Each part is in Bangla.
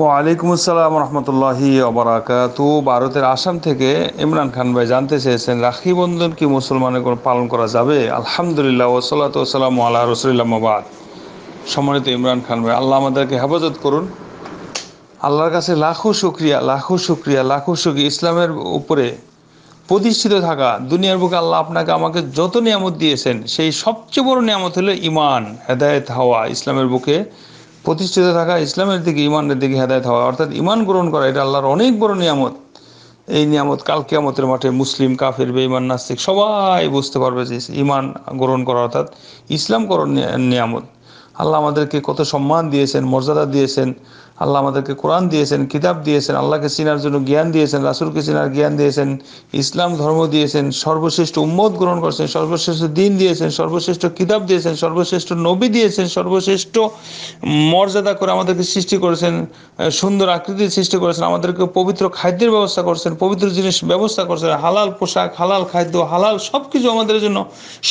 ওয়ালাইকুম আসসালাম রহমতুল্লাহি অবরাকাত ভারতের আসাম থেকে ইমরান খান ভাই জানতে চেয়েছেন রাখি বন্ধন কি মুসলমানের পালন করা যাবে আলহামদুলিল্লাহ ওসলাত ওসালাম আল্লাহ রসুলিল্লামাবাদ সম্মানিত ইমরান খান ভাই আল্লাহ আমাদেরকে হেফাজত করুন আল্লাহর কাছে লাখো শুক্রিয়া লাখো শুক্রিয়া লাখো সুখী ইসলামের উপরে প্রতিষ্ঠিত থাকা দুনিয়ার বুকে আল্লাহ আপনাকে আমাকে যত নিয়ামত দিয়েছেন সেই সবচেয়ে বড় নিয়ামত হলো ইমান হেদায়ত হাওয়া ইসলামের বুকে প্রতিষ্ঠিত থাকা ইসলামের দিকে ইমানের দিকে হেদায়ত হওয়া অর্থাৎ ইমান গ্রহণ করা এটা আল্লাহর অনেক বড় নিয়ামত এই নিয়ামত কাল কেয়ামতের মাঠে মুসলিম কাফের বেঈমান নাস্তিক সবাই বুঝতে পারবে যে ইমান গ্রহণ করা অর্থাৎ ইসলাম করণ নিয়ামত আল্লাহ আমাদেরকে কত সম্মান দিয়েছেন মর্যাদা দিয়েছেন আল্লাহ আমাদেরকে কোরআন দিয়েছেন কিতাব দিয়েছেন আল্লাহকে চিনার জন্য জ্ঞান দিয়েছেন রাসুলকে চিনার জ্ঞান দিয়েছেন ইসলাম ধর্ম দিয়েছেন সর্বশ্রেষ্ঠ উম্মত গ্রহণ করেছেন সর্বশ্রেষ্ঠ দিন দিয়েছেন সর্বশ্রেষ্ঠ কিতাব দিয়েছেন সর্বশ্রেষ্ঠ নবী দিয়েছেন সর্বশ্রেষ্ঠ মর্যাদা করে আমাদেরকে সৃষ্টি করেছেন সুন্দর আকৃতির সৃষ্টি করেছেন আমাদেরকে পবিত্র খাদ্যের ব্যবস্থা করছেন পবিত্র জিনিস ব্যবস্থা করছেন হালাল পোশাক হালাল খাদ্য হালাল সব কিছু আমাদের জন্য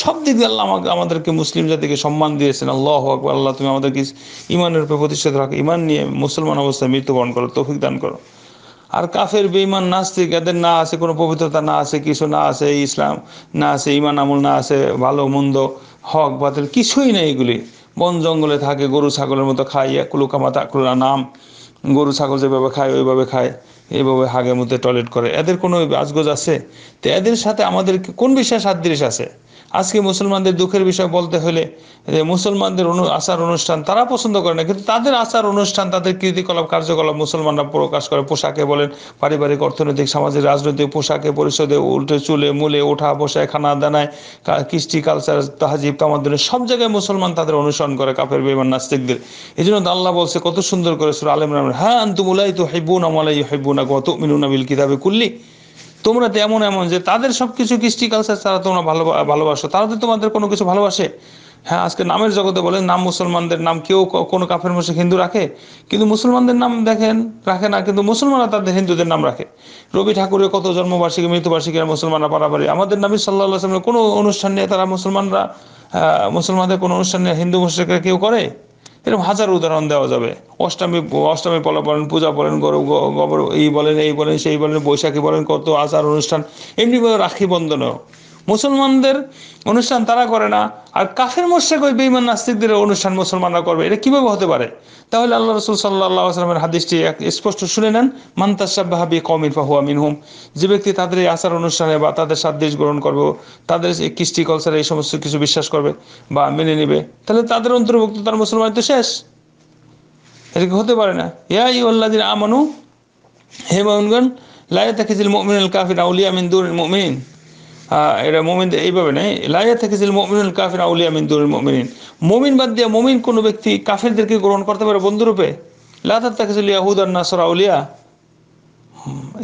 সব দিক দিয়ে আল্লাহ আমাকে আমাদেরকে মুসলিম জাতিকে সম্মান দিয়েছেন আল্লাহ আকবর আল্লাহ তুমি আমাদেরকে ইমানের উপরে প্রতিষ্ঠিত রাখো ইমান নিয়ে মুসলিম মুসলমান অবস্থায় মৃত্যুবরণ করো তৌফিক দান করো আর কাফের বেইমান নাস্তিক এদের না আছে কোনো পবিত্রতা না আছে কিছু না আছে ইসলাম না আছে ইমান আমল না আছে ভালো মন্দ হক বাতিল কিছুই নেই এগুলি বন জঙ্গলে থাকে গরু ছাগলের মতো খায় কুলুকামাতা কুলা নাম গরু ছাগল যেভাবে খায় ওইভাবে খায় এইভাবে হাগের মধ্যে টয়লেট করে এদের কোনো আজগোজ আছে তো এদের সাথে আমাদের কোন বিষয়ে সাদৃশ আছে আজকে মুসলমানদের দুঃখের বিষয় বলতে হলে যে মুসলমানদের অনু আচার অনুষ্ঠান তারা পছন্দ করে না কিন্তু তাদের আচার অনুষ্ঠান তাদের কৃতিকলাপ কার্যকলাপ মুসলমানরা প্রকাশ করে পোশাকে বলেন পারিবারিক অর্থনৈতিক সামাজিক রাজনৈতিক পোশাকে পরিষদে উল্টে চুলে মূলে ওঠা বসায় খানা দানায় কৃষ্টি কালচার তাহাজিব তামাদ্দুনে সব জায়গায় মুসলমান তাদের অনুসরণ করে কাপের বেমান নাস্তিকদের এই জন্য আল্লাহ বলছে কত সুন্দর করে সুর আলম হ্যাঁ আন্তুমুলাই তো হেব্বু নামালাই হেব্বু না কত বিল কিতাবে কুল্লি তোমরা তো এমন এমন যে তাদের কিছু কৃষ্টি কালচার তারা তোমরা ভালো ভালোবাসো তারা তো তোমাদের কোনো কিছু ভালোবাসে হ্যাঁ আজকে নামের জগতে বলেন নাম মুসলমানদের নাম কেউ কোনো কাফের মশে হিন্দু রাখে কিন্তু মুসলমানদের নাম দেখেন রাখে না কিন্তু মুসলমানরা তাদের হিন্দুদের নাম রাখে রবি ঠাকুরের কত জন্মবার্ষিকী মৃত্যুবার্ষিকী মুসলমানরা পারাপারি আমাদের নামি সাল্লাহ কোনো অনুষ্ঠান নিয়ে তারা মুসলমানরা মুসলমানদের কোনো অনুষ্ঠান নিয়ে হিন্দু মুসলিমরা কেউ করে এরকম হাজার উদাহরণ দেওয়া যাবে অষ্টমী অষ্টমী পলা বলেন পূজা বলেন গরু গবর এই বলেন এই বলেন সেই বলেন বৈশাখী বলেন কত আচার অনুষ্ঠান এমনিভাবে রাখি বন্ধনও মুসলমানদের অনুষ্ঠান তারা করে না আর কাফের মোর্শেক ওই বেইমান নাস্তিকদের অনুষ্ঠান মুসলমানরা করবে এটা কীভাবে হতে পারে তাহলে আল্লাহ রসুল সাল্লাহ আসলামের হাদিসটি এক স্পষ্ট শুনে নেন মান্তাসাবাহাবি কমির ফাহুয়া মিনহুম যে ব্যক্তি তাদের এই আচার অনুষ্ঠানে বা তাদের সাদৃশ গ্রহণ করবে তাদের এই কৃষ্টি কলচারে এই সমস্ত কিছু বিশ্বাস করবে বা মেনে নেবে তাহলে তাদের অন্তর্ভুক্ত তার মুসলমান তো শেষ এটা কি হতে পারে না ইয়া ইউল্লাদিন আমানু হে লাইয়া লাই তাকিজিল মুমিনুল কাফির আউলিয়া মিন দুনিল এটা মোমিন এইভাবে নয় লাইয়া থেকে ছিল মোমিন কাফির আউলিয়া মিন দুল মোমিন মমিন বাদ দিয়ে মমিন কোনো ব্যক্তি কাফিরদেরকে গ্রহণ করতে পারে বন্ধুরূপে লাদার থেকে ছিল ইয়াহুদ আর নাসর আউলিয়া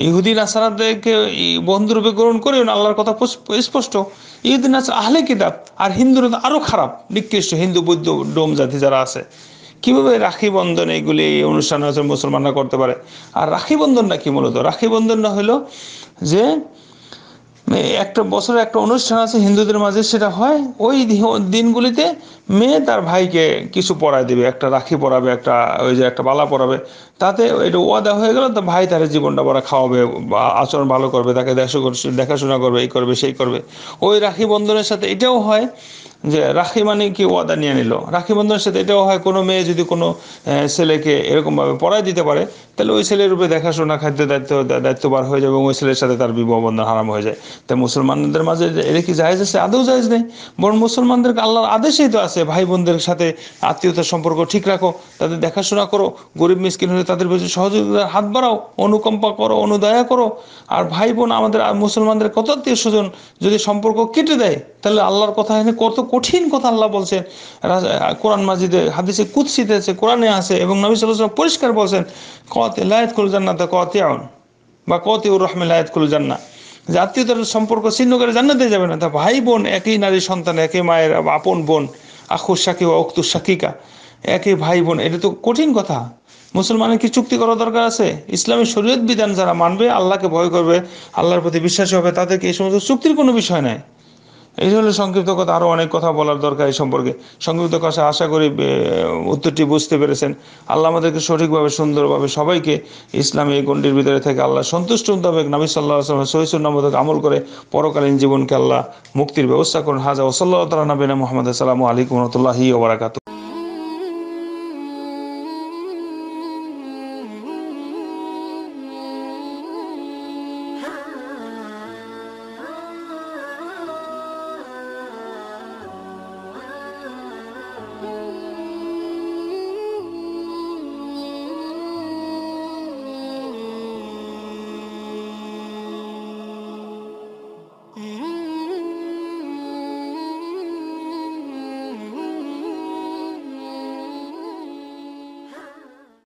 ইহুদি নাসারাদেরকে বন্ধুরূপে গ্রহণ করেও না আল্লাহর কথা স্পষ্ট ইহুদিন নাসার আহলে কিতাব আর হিন্দুরা তো আরও খারাপ নিকৃষ্ট হিন্দু বৌদ্ধ ডোম জাতি যারা আছে কিভাবে রাখি বন্ধন এইগুলি অনুষ্ঠান হয়েছে মুসলমানরা করতে পারে আর রাখি বন্ধনটা কি মূলত রাখি বন্ধনটা হলো যে একটা বছরে একটা অনুষ্ঠান আছে হিন্দুদের মাঝে সেটা হয় ওই দিনগুলিতে মেয়ে তার ভাইকে কিছু পরায় দেবে একটা রাখি পরাবে একটা ওই যে একটা বালা পরাবে তাতে এটা ওয়াদা হয়ে গেল তো ভাই তার জীবনটা বড় খাওয়াবে বা আচরণ ভালো করবে তাকে দেখাশোনা করবে এই করবে সেই করবে ওই রাখি বন্ধনের সাথে এটাও হয় যে রাখি মানে কি ওয়াদা নিয়ে নিল রাখি বন্ধনের সাথে এটাও হয় কোনো মেয়ে যদি কোনো ছেলেকে এরকমভাবে পড়ায় দিতে পারে তাহলে ওই ছেলের উপরে দেখাশোনা খাদ্য দায়িত্ব দায়িত্ববার হয়ে যাবে এবং ওই ছেলের সাথে তার বিবাহ বন্ধন হারাম হয়ে যায় তাই মুসলমানদের মাঝে এর কি জায়েজ আছে আদৌ জায়েজ নেই বরং মুসলমানদেরকে আল্লাহর আদেশেই তো আছে ভাই বোনদের সাথে আত্মীয়তার সম্পর্ক ঠিক রাখো তাদের দেখাশোনা করো গরিব মিসকিন হলে তাদের বেশি সহযোগিতার হাত বাড়াও অনুকম্পা করো অনুদয়া করো আর ভাই বোন আমাদের মুসলমানদের কত আত্মীয় স্বজন যদি সম্পর্ক কেটে দেয় তাহলে আল্লাহর কথা এনে কত কঠিন কথা আল্লাহ বলছেন কোরআন মাজিদে হাদিসে কুৎসিতে আছে কোরআনে আছে এবং নবী সাল্লাম পরিষ্কার বলছেন কতে লায়ত কুল জান্নাতে কতে আউন বা কতে উর রহমে লায়ত কুল জান্না জাতীয়তার সম্পর্ক ছিন্ন করে জান্নাতে যাবে না তা ভাই বোন একই নারী সন্তান একই মায়ের আপন বোন আখুর সাকি ও অক্তু সাকিকা একই ভাই বোন এটা তো কঠিন কথা মুসলমানের কি চুক্তি করা দরকার আছে ইসলামী শরীয়ত বিধান যারা মানবে আল্লাহকে ভয় করবে আল্লাহর প্রতি বিশ্বাসী হবে তাদেরকে এই সমস্ত চুক্তির কোনো বিষয় নাই এই হলো সংক্ষিপ্ত কথা আরও অনেক কথা বলার দরকার এই সম্পর্কে সংক্ষিপ্ত কথা আশা করি উত্তরটি বুঝতে পেরেছেন আল্লাহ আমাদেরকে সঠিকভাবে সুন্দরভাবে সবাইকে ইসলামী এই গণ্ডির ভিতরে থেকে আল্লাহ সন্তুষ্ট হবে নাবি সাল্লাহ আসলামের সহিসুন্নামতক আমল করে পরকালীন জীবনকে আল্লাহ মুক্তির ব্যবস্থা করুন হাজা ওসল্লাহ তালা নবীনা মোহাম্মদ সালাম আলাইকুম রহমতুল্লাহি ওবরাকাতু